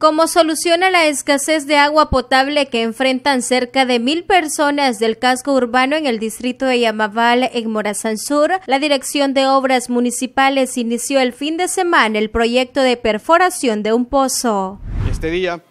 como solución a la escasez de agua potable que enfrentan cerca de mil personas del casco urbano en el distrito de Yamabal, en Morazán Sur, la Dirección de Obras Municipales inició el fin de semana el proyecto de perforación de un pozo. Este día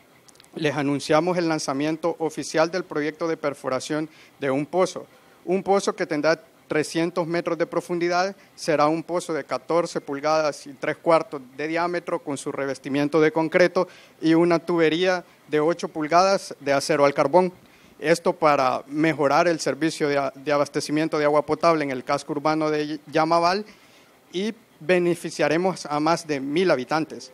les anunciamos el lanzamiento oficial del proyecto de perforación de un pozo, un pozo que tendrá 300 metros de profundidad, será un pozo de 14 pulgadas y 3 cuartos de diámetro con su revestimiento de concreto y una tubería de 8 pulgadas de acero al carbón. Esto para mejorar el servicio de, de abastecimiento de agua potable en el casco urbano de Yamabal y beneficiaremos a más de mil habitantes.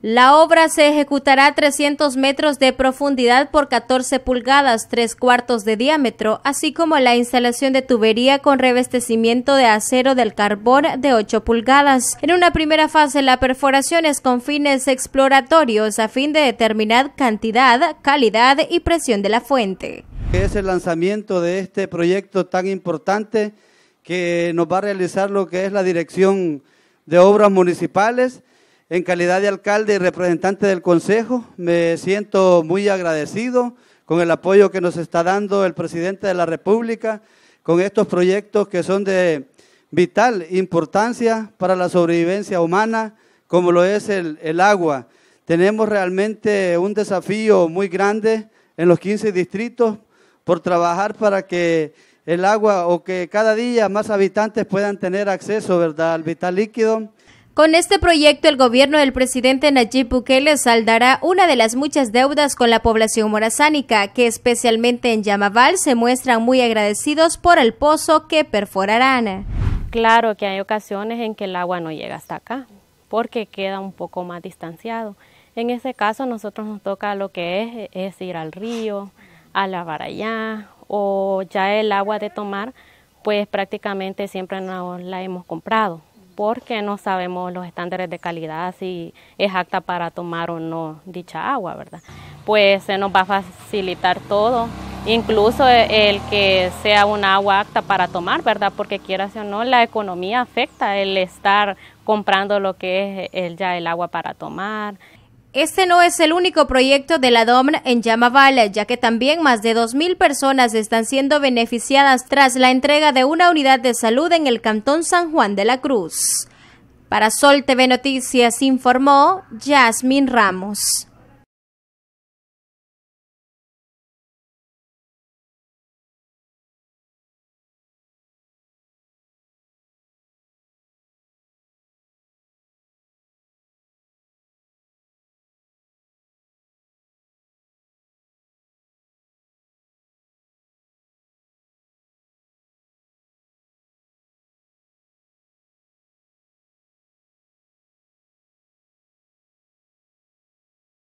La obra se ejecutará a 300 metros de profundidad por 14 pulgadas, 3 cuartos de diámetro, así como la instalación de tubería con revestecimiento de acero del carbón de 8 pulgadas. En una primera fase, la perforación es con fines exploratorios a fin de determinar cantidad, calidad y presión de la fuente. Es el lanzamiento de este proyecto tan importante que nos va a realizar lo que es la Dirección de Obras Municipales en calidad de alcalde y representante del Consejo, me siento muy agradecido con el apoyo que nos está dando el presidente de la República, con estos proyectos que son de vital importancia para la sobrevivencia humana, como lo es el, agua. Tenemos realmente un desafío muy grande en los 15 distritos por trabajar para que el agua o que cada día más habitantes puedan tener acceso ¿verdad? al vital líquido. Con este proyecto, el gobierno del presidente Nayib Bukele saldará una de las muchas deudas con la población morazánica, que especialmente en Yamaval se muestran muy agradecidos por el pozo que perforarán. Claro que hay ocasiones en que el agua no llega hasta acá, porque queda un poco más distanciado. En ese caso, nosotros nos toca lo que es, ir al río, a la allá o ya el agua de tomar, pues prácticamente siempre no la hemos comprado porque no sabemos los estándares de calidad, si es apta para tomar o no dicha agua, ¿verdad? Pues se nos va a facilitar todo, incluso el que sea un agua apta para tomar, ¿verdad? Porque quieras o no, la economía afecta el estar comprando lo que es ya el agua para tomar. Este no es el único proyecto de la DOM en Yamaval, ya que también más de 2.000 personas están siendo beneficiadas tras la entrega de una unidad de salud en el Cantón San Juan de la Cruz. Para Sol TV Noticias informó Yasmín Ramos.